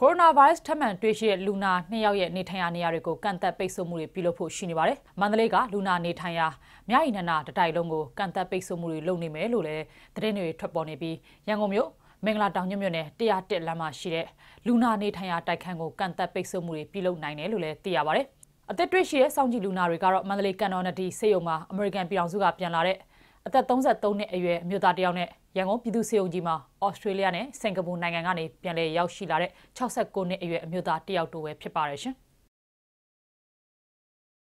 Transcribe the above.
ကိုရိုနာဗိုင်းရပ်စ်ထပ်မံတွေ့ရှိတဲ့လူနာ၂ယောက်ရဲ့နေထိုင်ရာနေရာတွေကိုကန့်သက်ပိတ်ဆို့မှုတွေပြုလုပ်ဖို့ရှိနေပါတယ်။မန္တလေးကလူနာနေထိုင်ရာမြရည်နန္ဒတတိုက်လုံးကိုကန့်သက်ပိတ်ဆို့မှုတွေလုပ်နေမယ်လို့လည်းသတင်းတွေထွက်ပေါ်နေပြီးရန်ကုန်မြို့မင်္ဂလာတောင်ညွန့်မြို့နယ်101လမ်းမှာရှိတဲ့လူနာနေထိုင်ရာတိုက်ခန်းကိုကန့်သက်ပိတ်ဆို့မှုတွေပြုလုပ်နိုင်တယ်လို့လည်းသိရပါတယ်။အသက်တွေ့ရှိတဲ့စောင့်ကြည့်လူနာတွေကတော့မန္တလေးကန်တော်နဒီစေယုံမှာအမေရိကန်ပြည်အောင်စုကပြန်လာတဲ့အသက်33နှစ်အရွယ်အမျိုးသားတယောက်နဲ့ရန်ကုန်ပြည်သူ့စေုပ်ကြီးမှာဩစတြေးလျနဲ့စင်ကာပူနိုင်ငံကနေပြန်လည်ရောက်ရှိလာတဲ့69နှစ်အရွယ်အမျိုးသားတယောက်တို့ပဲဖြစ်ပါရရှင်။